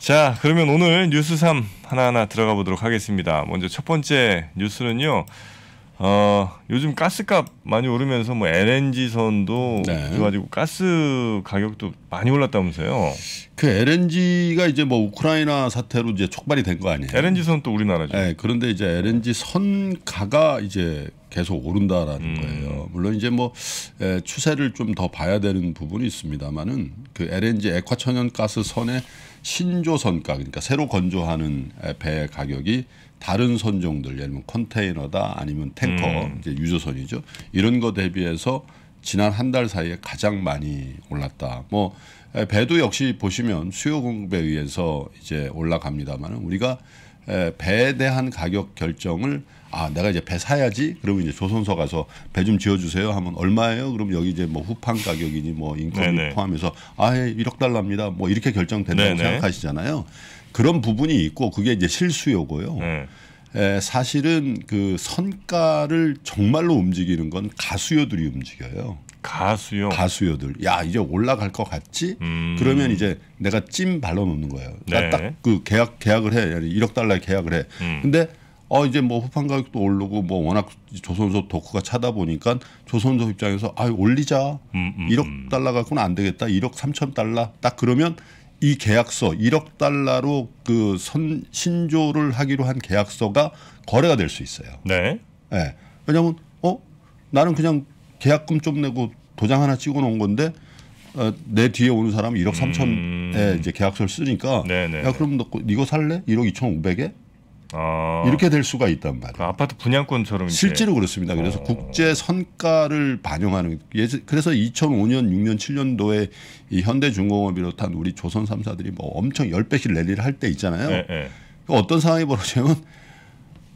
자, 그러면 오늘 뉴스 3 하나하나 들어가 보도록 하겠습니다. 먼저 첫 번째 뉴스는요. 어, 요즘 가스값 많이 오르면서 뭐 LNG선도 네. 가지고 가스 가격도 많이 올랐다면서요. 그 LNG가 이제 뭐 우크라이나 사태로 이제 촉발이 된 거 아니에요? LNG선 또 우리나라죠. 네, 그런데 이제 LNG 선가가 이제 계속 오른다라는 음. 거예요. 물론 이제 뭐 추세를 좀 더 봐야 되는 부분이 있습니다만은 그 LNG 액화천연가스 선에 신조선가 그러니까 새로 건조하는 배 가격이 다른 선종들 예를 들면 컨테이너다 아니면 탱커 음. 이제 유조선이죠 이런 거 대비해서 지난 한 달 사이에 가장 많이 올랐다. 뭐 배도 역시 보시면 수요 공급에 의해서 이제 올라갑니다만 우리가 배에 대한 가격 결정을 아 내가 이제 배 사야지 그러면 이제 조선소 가서 배 좀 지어주세요 하면 얼마예요 그럼 여기 이제 뭐 후판 가격이니 뭐 인건비 포함해서 아 예, 1억 달러입니다 뭐 이렇게 결정된다고 네네. 생각하시잖아요 그런 부분이 있고 그게 이제 실수요고요 네. 에, 사실은 그 선가를 정말로 움직이는 건 가수요들이 움직여요. 가수요. 가수요들. 야 이제 올라갈 것 같지? 음. 그러면 이제 내가 찜 발라 놓는 거예요. 네. 딱그 계약 계약을 해. 1억 달러에 계약을 해. 음. 근데 어 이제 뭐후판 가격도 오르고 뭐 워낙 조선소 도크가 차다 보니까 조선소 입장에서 아 올리자 음, 음, 1억 달러 갖고는 안 되겠다 1억 3천 달러 딱 그러면 이 계약서 1억 달러로 그 선, 신조를 하기로 한 계약서가 거래가 될 수 있어요. 네. 네. 예. 왜냐하면 어 나는 그냥 계약금 좀 내고 도장 하나 찍어 놓은 건데 어, 내 뒤에 오는 사람 1억 3천에 음. 이제 계약서를 쓰니까 네네. 네, 야 네. 그럼 너 이거 살래? 1억 2천 5백에? 아. 이렇게 될 수가 있단 말이에요. 그 아파트 분양권처럼 실제로 그렇습니다. 그래서 어. 국제 선가를 반영하는 예제, 그래서 2005년, 6년, 7년도에 이 현대중공업 비롯한 우리 조선 삼사들이 뭐 엄청 열배씩 랠리를 할 때 있잖아요. 네, 네. 어떤 상황이 벌어지면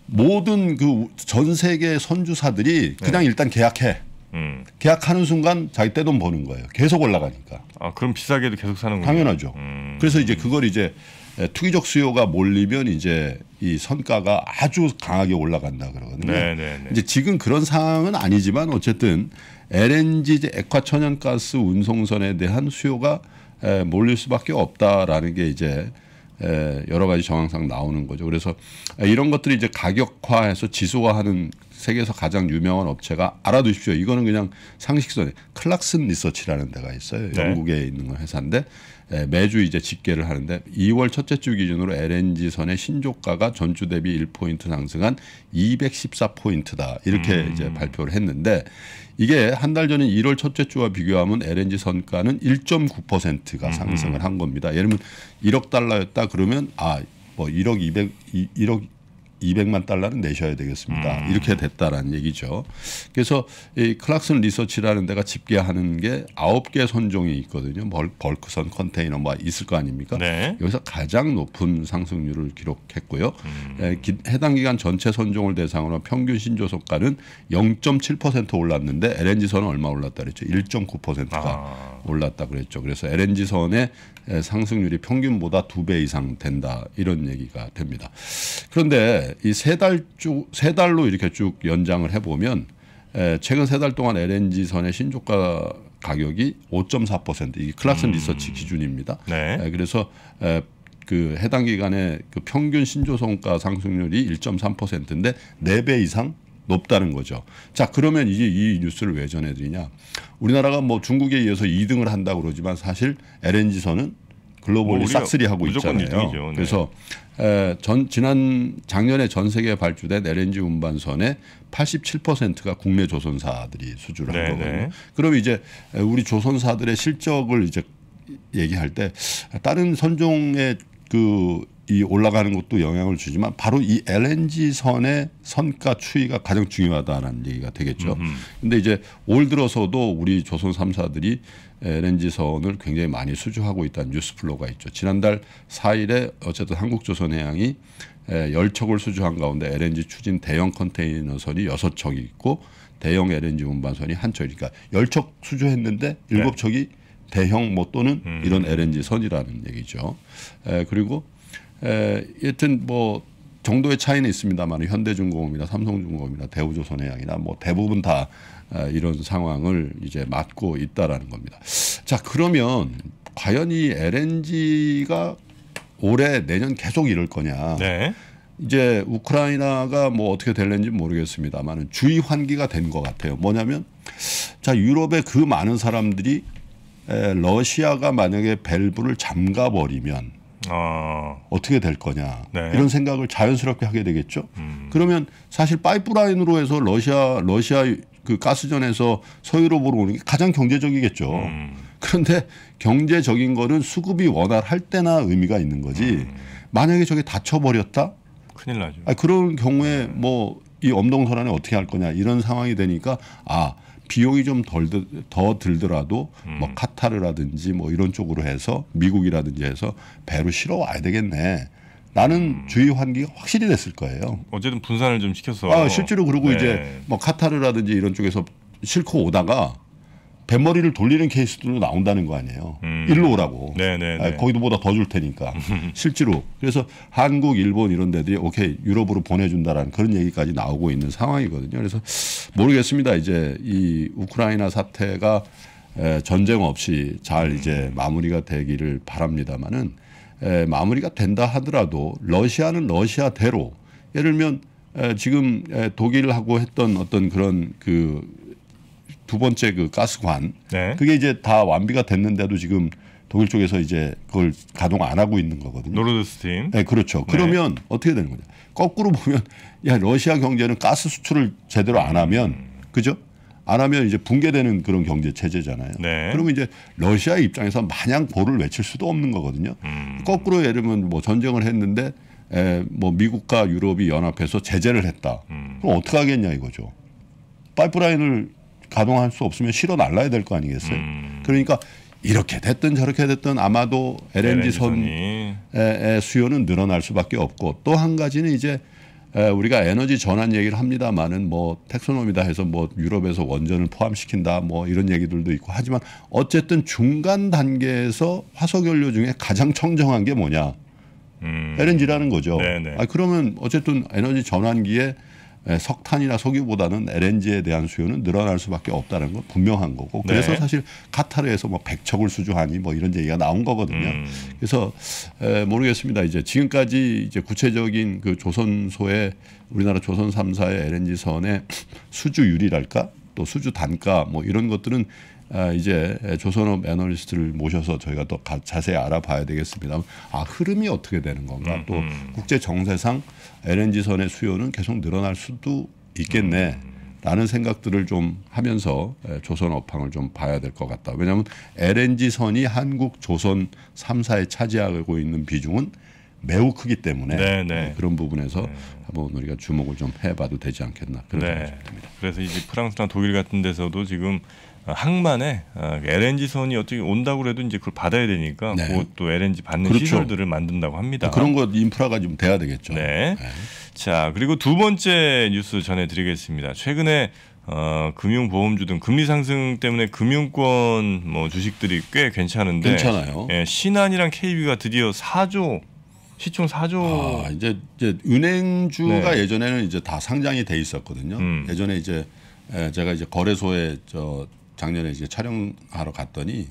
모든 그 전 세계 선주사들이 그냥 네. 일단 계약해. 음. 계약하는 순간 자기 떼돈 버는 거예요. 계속 올라가니까. 아 그럼 비싸게도 계속 사는 거예요. 당연하죠. 음. 그래서 이제 그걸 이제 투기적 수요가 몰리면 이제 이 선가가 아주 강하게 올라간다 그러거든요. 네네네. 네, 네. 이제 지금 그런 상황은 아니지만 어쨌든 LNG 액화천연가스 운송선에 대한 수요가 에, 몰릴 수밖에 없다라는 게 이제 에, 여러 가지 정황상 나오는 거죠. 그래서 이런 것들이 이제 가격화해서 지수화하는 세계에서 가장 유명한 업체가 알아두십시오. 이거는 그냥 상식선에 클락슨 리서치라는 데가 있어요. 네. 영국에 있는 회사인데 예, 매주 이제 집계를 하는데 2월 첫째 주 기준으로 LNG 선의 신조가가 전주 대비 1포인트 상승한 214포인트다. 이렇게 음. 이제 발표를 했는데 이게 한 달 전인 1월 첫째 주와 비교하면 LNG 선가는 1.9%가 음, 음. 상승을 한 겁니다. 예를 들면 1억 달러였다 그러면 아 뭐 1억 200 1억 200만 달러는 내셔야 되겠습니다. 음. 이렇게 됐다라는 얘기죠. 그래서 이 클락슨 리서치라는 데가 집계하는 게 9개 선종이 있거든요. 벌, 크선 컨테이너 뭐 있을 거 아닙니까? 네. 여기서 가장 높은 상승률을 기록했고요. 음. 에, 기, 해당 기간 전체 선종을 대상으로 평균 신조 속가는 0.7% 올랐는데 LNG선은 얼마 올랐다 그랬죠? 1.9%가 아. 올랐다 그랬죠. 그래서 LNG선의 상승률이 평균보다 두 배 이상 된다 이런 얘기가 됩니다. 그런데 이세달쭉세 달로 이렇게 쭉 연장을 해보면 에, 최근 세 달 동안 LNG 선의 신조가 가격이 5.4% 이게 클락슨 음. 리서치 기준입니다. 네. 에, 그래서 에, 그 해당 기간의 그 평균 신조성가 상승률이 1.3%인데 4배 이상 높다는 거죠. 자 그러면 이제 이 뉴스를 왜 전해드리냐? 우리나라가 뭐 중국에 이어서 2등을 한다 고 그러지만 사실 LNG 선은 글로벌이 뭐 싹쓸이 하고 있잖아요. 네. 그래서 에, 전 지난 작년에 전 세계에 발주된 LNG 운반선의 87%가 국내 조선사들이 수주를 네한 네, 네. 거거든요. 그럼 이제 우리 조선사들의 실적을 이제 얘기할 때 다른 선종의 그이 올라가는 것도 영향을 주지만 바로 이 LNG 선의 선가 추이가 가장 중요하다라는 얘기가 되겠죠. 음흠. 근데 이제 올 들어서도 우리 조선 삼사들이 LNG 선을 굉장히 많이 수주하고 있다는 뉴스 플로가 있죠. 지난달 4일에 어쨌든 한국조선해양이 열척을 수주한 가운데 LNG 추진 대형 컨테이너선이 여섯 척이 있고 대형 LNG 운반선이 한 그러니까 척. 그러니까 열척 수주했는데 일곱 네. 척이 네. 대형 뭐 또는 음. 이런 LNG 선이라는 얘기죠. 에, 그리고 에, 여튼 뭐 정도의 차이는 있습니다만 현대중공업이나 삼성중공업이나 대우조선해양이나 뭐 대부분 다 이런 상황을 이제 맞고 있다라는 겁니다. 자 그러면 과연 이 LNG가 올해 내년 계속 이럴 거냐? 네. 이제 우크라이나가 뭐 어떻게 될는지 모르겠습니다만 주의 환기가 된 것 같아요. 뭐냐면 자 유럽의 그 많은 사람들이 러시아가 만약에 밸브를 잠가 버리면 어. 떻게될 거냐 네. 이런 생각을 자연스럽게 하게 되겠죠. 음. 그러면 사실 파이프라인으로 해서 러시아 러시아 그 가스전에서 서유럽으로 오는 게 가장 경제적이겠죠. 음. 그런데 경제적인 거는 수급이 원활할 때나 의미가 있는 거지. 음. 만약에 저게 닫혀버렸다? 큰일 나죠. 아, 그런 경우에 네. 뭐이 엄동설안에 어떻게 할 거냐 이런 상황이 되니까 아 비용이 좀 덜 더 들더라도 음. 뭐 카타르라든지 뭐 이런 쪽으로 해서 미국이라든지 해서 배로 실어 와야 되겠네. 나는 음. 주의 환기가 확실히 됐을 거예요. 어쨌든 분산을 좀 시켜서. 아, 실제로 그러고 네. 이제 뭐 카타르라든지 이런 쪽에서 싣고 오다가 뱃머리를 돌리는 케이스도 나온다는 거 아니에요. 음. 일로 오라고. 네네 아, 네. 거기도 보다 더 줄 테니까. 실제로. 그래서 한국, 일본 이런 데들이 오케이 유럽으로 보내준다라는 그런 얘기까지 나오고 있는 상황이거든요. 그래서 모르겠습니다. 이제 이 우크라이나 사태가 에, 전쟁 없이 잘 이제 마무리가 되기를 바랍니다만은 에, 마무리가 된다 하더라도 러시아는 러시아대로 예를 들면 에, 지금 에, 독일하고 했던 어떤 그런 그두 번째 그 가스관 네. 그게 이제 다 완비가 됐는데도 지금 독일 쪽에서 이제 그걸 가동 안 하고 있는 거거든요. 노르드스트 네, 그렇죠. 네. 그러면 네. 어떻게 되는 거냐 거꾸로 보면 야 러시아 경제는 가스 수출을 제대로 안 하면 음. 그죠? 안 하면 이제 붕괴되는 그런 경제 체제잖아요. 네. 그러면 이제 러시아 입장에서 마냥 보를 외칠 수도 없는 거거든요. 음. 거꾸로 예를 들면 뭐 전쟁을 했는데 에, 뭐 미국과 유럽이 연합해서 제재를 했다. 음. 그럼 어떻게 하겠냐 이거죠. 파이프라인을 가동할 수 없으면 실어 날라야 될 거 아니겠어요. 음. 그러니까 이렇게 됐든 저렇게 됐든 아마도 LNG 선의 수요는 늘어날 수밖에 없고 또 한 가지는 이제 우리가 에너지 전환 얘기를 합니다만은 뭐 텍소노미다 해서 뭐 유럽에서 원전을 포함시킨다 뭐 이런 얘기들도 있고 하지만 어쨌든 중간 단계에서 화석연료 중에 가장 청정한 게 뭐냐 음. LNG라는 거죠. 네, 네. 아, 그러면 어쨌든 에너지 전환기에 예, 석탄이나 석유보다는 LNG에 대한 수요는 늘어날 수밖에 없다는 건 분명한 거고 그래서 네. 사실 카타르에서 뭐 백척을 수주하니 뭐 이런 얘기가 나온 거거든요. 음. 그래서 에, 모르겠습니다. 이제 지금까지 이제 구체적인 그 조선소의 우리나라 조선 삼사의 LNG 선의 수주율이랄까 또 수주 단가 뭐 이런 것들은 아, 이제 조선업 애널리스트를 모셔서 저희가 더 자세히 알아봐야 되겠습니다. 아 흐름이 어떻게 되는 건가? 음, 또 음. 국제 정세상 LNG선의 수요는 계속 늘어날 수도 있겠네. 음. 라는 생각들을 좀 하면서 조선 업황을 좀 봐야 될 것 같다. 왜냐하면 LNG선이 한국 조선 삼사에 차지하고 있는 비중은 매우 크기 때문에 네네. 네. 네, 그런 부분에서 네 한번 우리가 주목을 좀 해봐도 되지 않겠나 그런 네. 생각이 듭니다. 그래서 이제 프랑스나 독일 같은 데서도 지금 항만에 어, LNG선이 어떻게 온다고 해도 이제 그걸 받아야 되니까 네. 그것도 LNG 받는 그렇죠. 시설들을 만든다고 합니다. 그런 것 인프라가 좀 돼야 되겠죠. 네. 네. 자 그리고 두 번째 뉴스 전해드리겠습니다. 최근에 어, 금융보험주 등 금리 상승 때문에 금융권 뭐 주식들이 꽤 괜찮은데 괜찮아요. 예, 신한이랑 KB가 드디어 4조 시총 4조 아, 이제, 이제 은행주가 네. 예전에는 이제 다 상장이 돼 있었거든요. 음. 예전에 이제 제가 이제 거래소에 저 작년에 이제 촬영하러 갔더니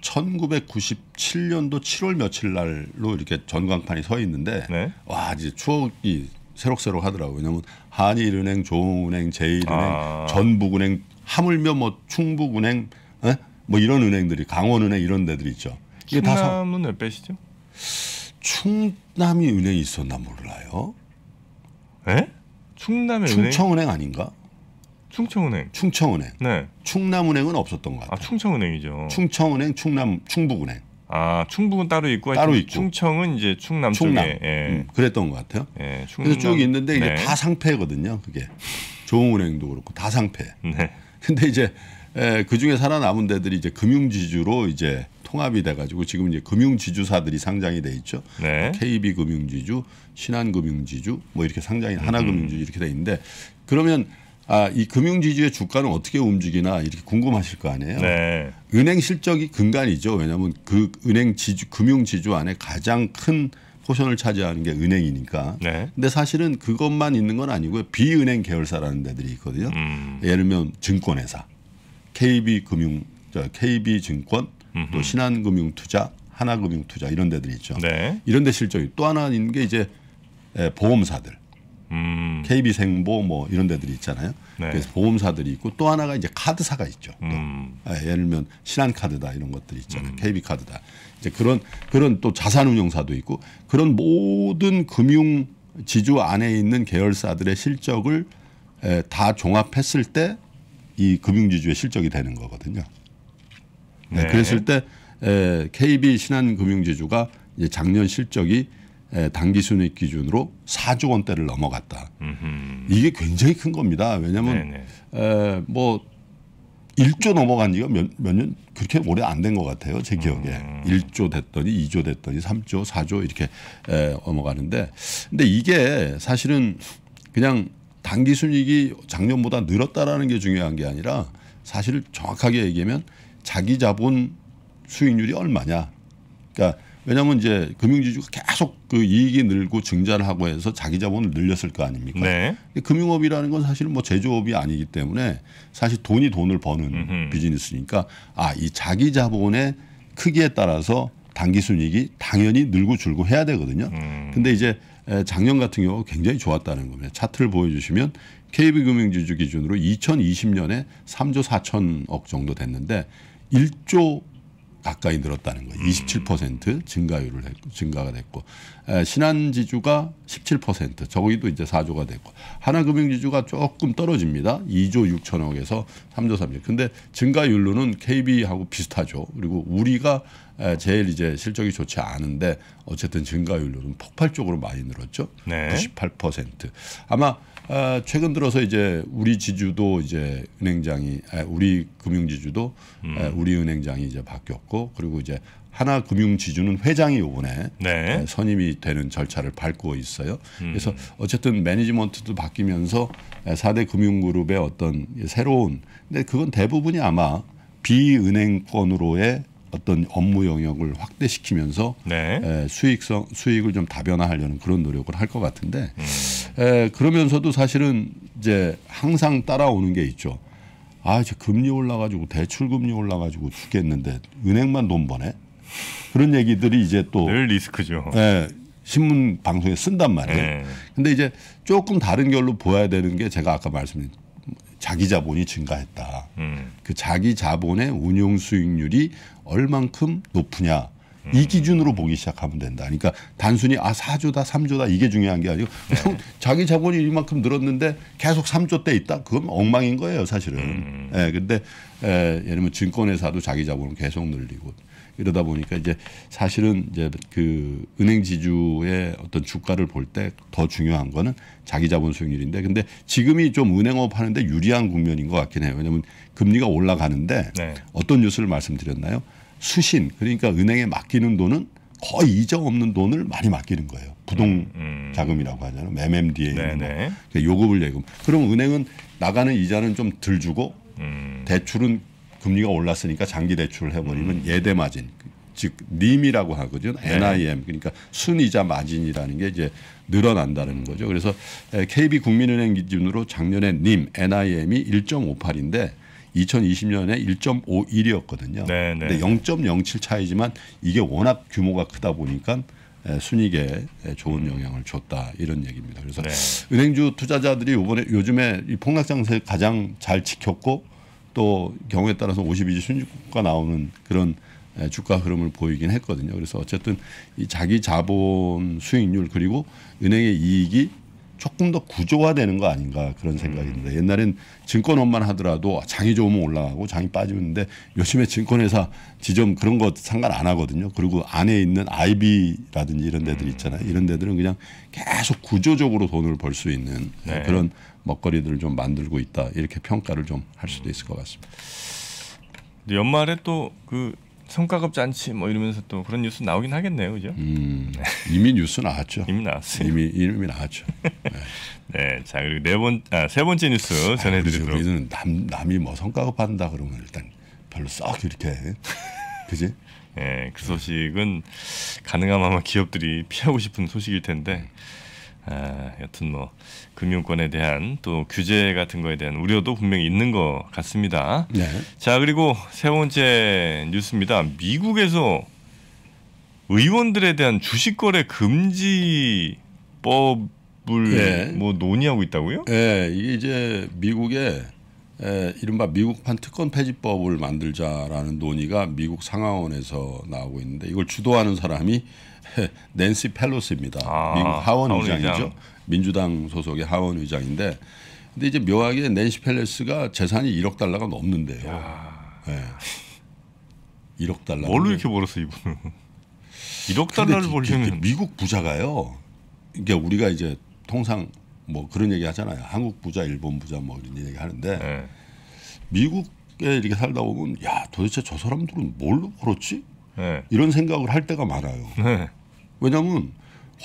1997년도 7월 며칠 날로 이렇게 전광판이 서 있는데 네? 와 이제 추억이 새록새록 하더라고요. 왜냐하면 한일은행, 좋은은행 제일은행, 아. 전북은행, 하물며 뭐 충북은행, 에? 뭐 이런 은행들이 강원은행 이런 데들이 있죠. 이게 충남은 몇 배시죠? 충남이 은행이 있었나 몰라요. 에? 충남에 충청은행 은행? 아닌가? 충청은행. 충청은행. 네. 충남은행은 없었던 것 아, 같아요. 아, 충청은행이죠. 충청은행, 충남, 충북은행. 아 충북은 따로 있고 따로 있고 충청은 이제 충남, 충남. 쪽에 예. 음, 그랬던 것 같아요. 예, 충남. 그래서 쭉 있는데 이제 네. 다 상패거든요. 그게 좋은은행도 그렇고 다 상패. 네. 근데 이제 에, 예, 그 중에 살아남은 데들이 이제 금융지주로 이제 통합이 돼가지고 지금 이제 금융지주사들이 상장이 돼 있죠. 네. 뭐 KB 금융지주, 신한금융지주 뭐 이렇게 상장이 하나금융지주 음. 이렇게 돼 있는데 그러면 아, 이 금융지주의 주가는 어떻게 움직이나 이렇게 궁금하실 거 아니에요. 네. 은행 실적이 근간이죠. 왜냐하면 그 은행 지주, 금융지주 안에 가장 큰 포션을 차지하는 게 은행이니까. 네. 근데 사실은 그것만 있는 건 아니고요. 비은행 계열사라는 데들이 있거든요. 음. 예를 들면 증권회사, KB금융, KB증권, 또 신한금융투자, 하나금융투자 이런 데들이 있죠. 네. 이런 데 실적이 또 하나 있는 게 이제 예, 보험사들. 음. KB생보 뭐 이런 데들이 있잖아요. 네. 그래서 보험사들이 있고 또 하나가 이제 카드사가 있죠. 음. 아, 예, 를 들면 신한카드다 이런 것들이 있잖아요. 음. KB카드다. 이제 그런 그런 또 자산운용사도 있고 그런 모든 금융 지주 안에 있는 계열사들의 실적을 에, 다 종합했을 때 이 금융지주의 실적이 되는 거거든요. 네. 예, 그랬을 때 에, KB 신한금융지주가 이제 작년 실적이 예, 단기 순이익 기준으로 4조 원대를 넘어갔다. 음흠. 이게 굉장히 큰 겁니다. 왜냐하면 네, 네. 에, 뭐 1조 넘어간 지가 몇, 몇 년, 그렇게 오래 안 된 것 같아요. 제 기억에. 음. 1조 됐더니 2조 됐더니 3조, 4조 이렇게 에, 넘어가는데. 근데 이게 사실은 그냥 단기 순이익이 작년보다 늘었다라는 게 중요한 게 아니라 사실 정확하게 얘기하면 자기 자본 수익률이 얼마냐. 그러니까 왜냐하면 이제 금융지주가 계속 그 이익이 늘고 증자를 하고 해서 자기 자본을 늘렸을 거 아닙니까? 네. 금융업이라는 건 사실은 뭐 제조업이 아니기 때문에 사실 돈이 돈을 버는 음흠. 비즈니스니까 아 이 자기 자본의 크기에 따라서 단기 순이익이 당연히 늘고 줄고 해야 되거든요. 음. 근데 이제 작년 같은 경우 굉장히 좋았다는 겁니다. 차트를 보여주시면 KB금융지주 기준으로 2020년에 3조 4천억 정도 됐는데 1조 가까이 늘었다는 거예요. 27% 음. 증가율을 했고 증가가 됐고 에, 신한지주가 17% 저기도 이제 4조가 됐고 하나금융지주가 조금 떨어집니다. 2조 6천억에서 3조 3조. 근데 증가율로는 KB하고 비슷하죠. 그리고 우리가 에, 제일 이제 실적이 좋지 않은데 어쨌든 증가율로는 폭발적으로 많이 늘었죠. 네. 98% 아마 어, 최근 들어서 이제 우리 지주도 이제 은행장이 에, 아, 우리 금융지주도 음. 아, 우리 은행장이 이제 바뀌었고 그리고 이제 하나 금융지주는 회장이 이번에 네. 선임이 되는 절차를 밟고 있어요. 음. 그래서 어쨌든 매니지먼트도 바뀌면서 4대 금융그룹의 어떤 새로운 근데 그건 대부분이 아마 비은행권으로의 어떤 업무 영역을 확대시키면서 네. 수익성 수익을 좀 다변화하려는 그런 노력을 할 것 같은데 음. 에, 예, 그러면서도 사실은 이제 항상 따라오는 게 있죠. 아, 이제 금리 올라가지고 대출 금리 올라가지고 죽겠는데 은행만 돈 버네. 그런 얘기들이 이제 또늘 리스크죠. 예, 신문 방송에 쓴단 말이에요. 네. 근데 이제 조금 다른 결로 보아야 되는 게 제가 아까 말씀드린 자기 자본이 증가했다. 음. 그 자기 자본의 운용 수익률이 얼만큼 높으냐 음. 이 기준으로 보기 시작하면 된다. 그러니까 단순히 아 4조다 3조다 이게 중요한 게 아니고 네. 자기 자본이 이만큼 늘었는데 계속 3조 대 있다. 그건 엉망인 거예요 사실은. 음. 예, 근데 예, 예를 들면 증권회사도 자기 자본을 계속 늘리고 이러다 보니까 이제 사실은 이제 그 은행 지주의 어떤 주가를 볼 때 더 중요한 거는 자기 자본 수익률인데 근데 지금이 좀 은행업 하는데 유리한 국면인 것 같긴 해요. 왜냐하면 금리가 올라가는데 네. 어떤 뉴스를 말씀드렸나요? 수신 그러니까 은행에 맡기는 돈은 거의 이자 없는 돈을 많이 맡기는 거예요. 부동 음, 음. 자금이라고 하잖아요. 뭐 m m d a 있는 뭐 그러니요금을 예금. 그럼 은행은 나가는 이자는 좀 덜 주고 음. 대출은 금리가 올랐으니까 장기 대출을 해버리면 음. 예대 마진 즉 님이라고 하거든요. 네. NIM 그러니까 순이자 마진이라는 게 이제 늘어난다는 거죠. 그래서 KB 국민은행 기준으로 작년에 님 NIM이 1.58인데 2020년에 1.51이었거든요. 네, 네. 근데 0.07 차이지만 이게 워낙 규모가 크다 보니까 순익에 좋은 영향을 줬다 이런 얘기입니다. 그래서 네. 은행주 투자자들이 이번에 요즘에 이 폭락 장세 가장 잘 지켰고 또 경우에 따라서 52주 순익국가 나오는 그런 주가 흐름을 보이긴 했거든요. 그래서 어쨌든 이 자기 자본 수익률 그리고 은행의 이익이 조금 더 구조화되는 거 아닌가 그런 생각인데 옛날엔 증권업만 하더라도 장이 좋으면 올라가고 장이 빠지는데 요즘에 증권회사 지점 그런 것 상관 안 하거든요. 그리고 안에 있는 IB라든지 이런 데들 음. 있잖아요. 이런 데들은 그냥 계속 구조적으로 돈을 벌 수 있는 네. 그런 먹거리들을 좀 만들고 있다 이렇게 평가를 좀 할 수도 있을 것 같습니다. 연말에 또그 성과급 잔치 뭐 이러면서 또 그런 뉴스 나오긴 하겠네요, 그죠? 음, 이미 뉴스 나왔죠. 이미 나왔어요. 이미 이미 나왔죠. 네. 자 그리고 네번세 아, 번째 뉴스 아, 전해드리도록. 아, 우리는 남 남이 뭐 손가급한다 그러면 일단 별로 썩 이렇게 그지? 네, 그 소식은 가능하면 아마 기업들이 피하고 싶은 소식일 텐데. 음. 아, 여튼 뭐 금융권에 대한 또 규제 같은 거에 대한 우려도 분명히 있는 것 같습니다. 네. 자 그리고 세 번째 뉴스입니다. 미국에서 의원들에 대한 주식 거래 금지법을 네. 뭐 논의하고 있다고요? 네, 이게 이제 미국의 에, 이른바 미국판 특권 폐지법을 만들자라는 논의가 미국 상하원에서 나오고 있는데 이걸 주도하는 사람이 낸시 펠로스입니다 아, 미국 하원, 의장이죠. 민주당 소속의 하원 의장인데 근데 이제 묘하게 낸시 펠로스가 재산이 1억 달러가 넘는데요. 예. 네. 1억 달러. 뭘로 이렇게 벌었어 이분은? 1억 달러를 벌려면 미국 부자가요. 이게 그러니까 우리가 이제 통상 뭐 그런 얘기 하잖아요. 한국 부자, 일본 부자 뭐 이런 얘기 하는데 네. 미국에 이렇게 살다 보면 야 도대체 저 사람들은 뭘로 벌었지? 네. 이런 생각을 할 때가 많아요. 네. 왜냐하면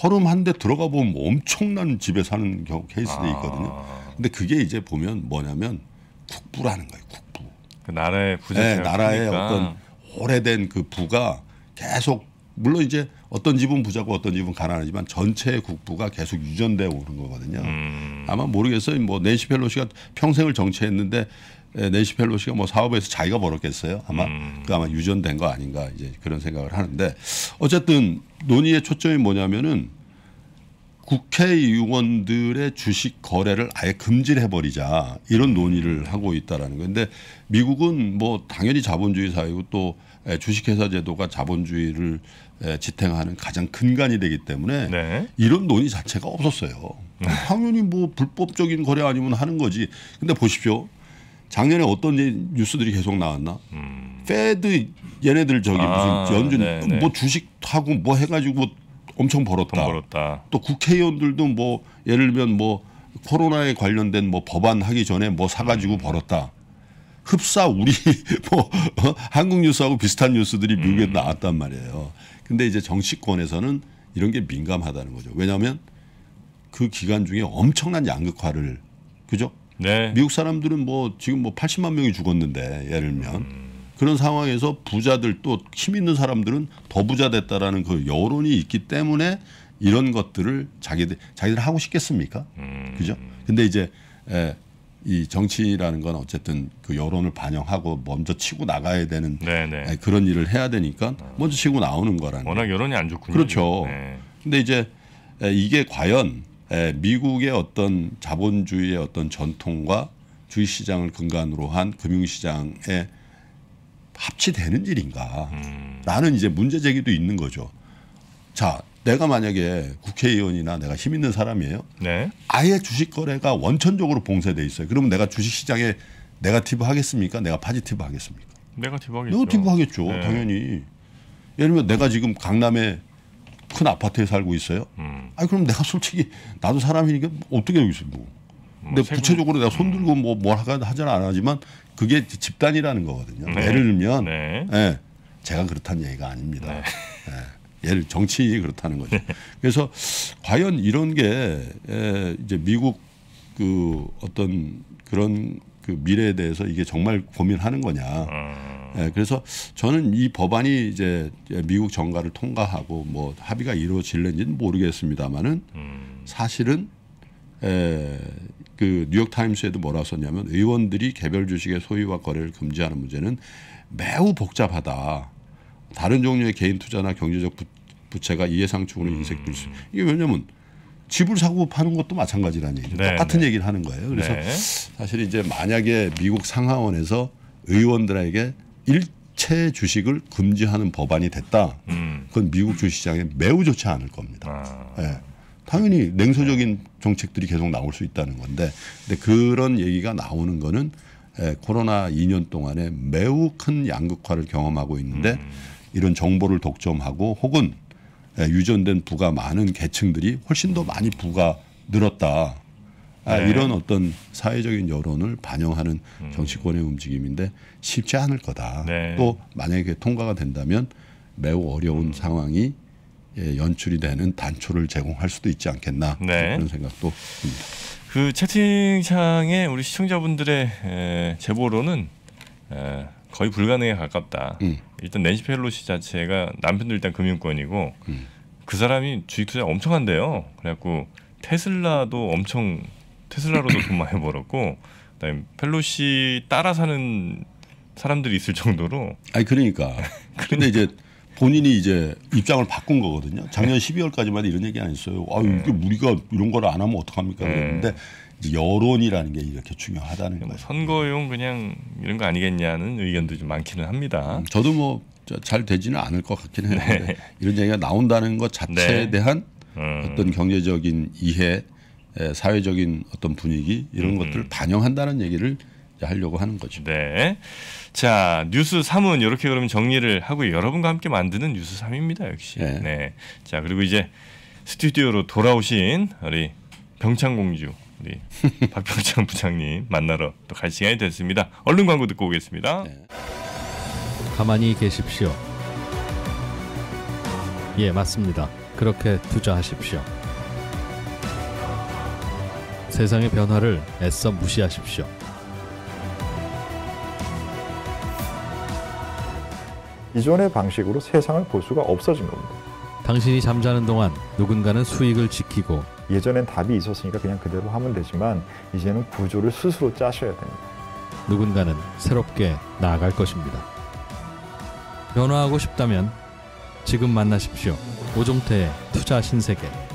허름 한데 들어가 보면 엄청난 집에 사는 경우 케이스도 아. 있거든요. 아. 근데 그게 이제 보면 뭐냐면 국부라는 거예요. 국부. 그 나라의 부재. 네, 나라의 그러니까. 어떤 오래된 그 부가 계속 물론 이제 어떤 집은 부자고 어떤 집은 가난하지만 전체의 국부가 계속 유전되어 오는 거거든요. 음. 아마 모르겠어요. 뭐 낸시 펠로시가 평생을 정치했는데 예, 네시 펠로시가 뭐 사업에서 자기가 벌었겠어요 아마 음. 그 아마 유전된 거 아닌가 이제 그런 생각을 하는데 어쨌든 논의의 초점이 뭐냐면은 국회의원들의 주식 거래를 아예 금지를 해버리자 이런 음. 논의를 하고 있다라는 건데 미국은 뭐 당연히 자본주의 사회고 또 예, 주식회사 제도가 자본주의를 예, 지탱하는 가장 근간이 되기 때문에 네. 이런 논의 자체가 없었어요. 음. 당연히 뭐 불법적인 거래 아니면 하는 거지. 근데 보십시오. 작년에 어떤 뉴스들이 계속 나왔나? 음. 페드 얘네들 저기 아, 무슨 연준 네네. 네. 뭐 주식하고 뭐 해가지고 뭐 엄청 벌었다. 벌었다. 또 국회의원들도 뭐 예를 들면 뭐 코로나에 관련된 뭐 법안 하기 전에 뭐 사가지고 음. 벌었다. 흡사 우리 뭐 어? 한국 뉴스하고 비슷한 뉴스들이 미국에 음. 나왔단 말이에요. 근데 이제 정치권에서는 이런 게 민감하다는 거죠. 왜냐하면 그 기간 중에 엄청난 양극화를 그죠? 네. 미국 사람들은 뭐 지금 뭐 80만 명이 죽었는데 예를 들면 음. 그런 상황에서 부자들 또 힘 있는 사람들은 더 부자 됐다라는 그 여론이 있기 때문에 이런 것들을 자기들 자기들 하고 싶겠습니까? 음. 그죠? 근데 이제 에, 이 정치라는 인이건 어쨌든 그 여론을 반영하고 먼저 치고 나가야 되는 네네. 네. 그런 일을 해야 되니까 먼저 치고 나오는 거라는. 워낙 여론이 안 좋군요. 그렇죠. 네. 근데 이제 이게 과연 미국의 어떤 자본주의의 어떤 전통과 주식 시장을 근간으로 한 금융 시장에 합치되는 일인가라는 음. 이제 문제 제기도 있는 거죠. 자, 내가 만약에 국회의원이나 내가 힘 있는 사람이에요. 네. 아예 주식 거래가 원천적으로 봉쇄돼 있어요. 그러면 내가 주식 시장에 네가티브 하겠습니까? 내가 파지티브 하겠습니까? 네가티브 하겠죠. 네가티브 하겠죠. 네. 당연히. 예를 들면 내가 지금 강남에 큰 아파트에 살고 있어요. 음. 아 그럼 내가 솔직히 나도 사람이니까 어떻게 여기서 뭐? 뭐. 근데 뭐 구체적으로 내가 손 음. 들고 뭐뭘 하자는 안 하지만 그게 집단이라는 거거든요. 네. 예를 들면 네. 예, 제가 그렇다는 얘기가 아닙니다. 네. 예, 예를 정치인이 그렇다는 거죠. 네. 그래서 과연 이런 게 예, 이제 미국 그 어떤 그런 그 미래에 대해서 이게 정말 고민하는 거냐. 음. 예, 그래서 저는 이 법안이 이제 미국 정가를 통과하고 뭐 합의가 이루어질는지는 모르겠습니다만은 음. 사실은 에, 예, 그 뉴욕 타임스에도 뭐라 썼냐면 의원들이 개별 주식의 소유와 거래를 금지하는 문제는 매우 복잡하다. 다른 종류의 개인 투자나 경제적 부, 채가 이해상충으로 음. 인색될 수. 이게 왜냐면 집을 사고 파는 것도 마찬가지라는 얘기죠. 네, 똑같은 네. 얘기를 하는 거예요. 그래서 네. 사실 이제 만약에 미국 상하원에서 의원들에게 일체 주식을 금지하는 법안이 됐다. 음. 그건 미국 주시장에 식 매우 좋지 않을 겁니다. 아. 예. 당연히 냉소적인 정책들이 계속 나올 수 있다는 건데 근데 그런 얘기가 나오는 거는 예, 코로나 2년 동안에 매우 큰 양극화를 경험하고 있는데 음. 이런 정보를 독점하고 혹은 예, 유전된 부가 많은 계층들이 훨씬 더 많이 부가 늘었다. 아, 네. 이런 어떤 사회적인 여론을 반영하는 음. 정치권의 움직임인데 쉽지 않을 거다. 네. 또 만약에 통과가 된다면 매우 어려운 음. 상황이 예, 연출이 되는 단초를 제공할 수도 있지 않겠나 네. 그런 생각도 듭니다. 그 채팅창에 우리 시청자분들의 제보로는 거의 불가능에 가깝다. 음. 일단 낸시 펠로시 자체가 남편도 일단 금융권이고 음. 그 사람이 주식 투자 엄청 한대요. 그래갖고 테슬라도 엄청 테슬라로도 돈 많이 벌었고 그다음에 펠로시 따라 사는 사람들이 있을 정도로. 아니 그러니까. 그런데 이제 본인이 이제 입장을 바꾼 거거든요. 작년 12월까지만 이런 얘기 안 했어요. 아 네. 이게 우리가 이런 걸 안 하면 어떡합니까? 네. 그랬는데 음. 여론이라는 게 이렇게 중요하다는 뭐 거예요. 선거용 그냥 이런 거 아니겠냐는 의견도 좀 많기는 합니다. 음, 저도 뭐 잘 되지는 않을 것 같긴 해요. 네. 이런 얘기가 나온다는 것 자체에 네. 대한 음. 어떤 경제적인 이해, 사회적인 어떤 분위기 이런 음. 음. 것들을 반영한다는 얘기를 하려고 하는 거죠. 네. 자, 뉴스 3은 이렇게 그러면 정리를 하고 여러분과 함께 만드는 뉴스 3입니다. 역시. 네. 네. 자, 그리고 이제 스튜디오로 돌아오신 우리 병창공주 우리 박병창 부장님 만나러 또 갈 시간이 됐습니다. 얼른 광고 듣고 오겠습니다. 네. 가만히 계십시오. 예, 맞습니다. 그렇게 투자하십시오. 세상의 변화를 애써 무시하십시오. 기존의 방식으로 세상을 볼 수가 없어진 겁니다. 당신이 잠자는 동안 누군가는 수익을 지키고 예전엔 답이 있었으니까 그냥 그대로 하면 되지만 이제는 구조를 스스로 짜셔야 됩니다. 누군가는 새롭게 나아갈 것입니다. 변화하고 싶다면 지금 만나십시오. 오종태의 투자 신세계.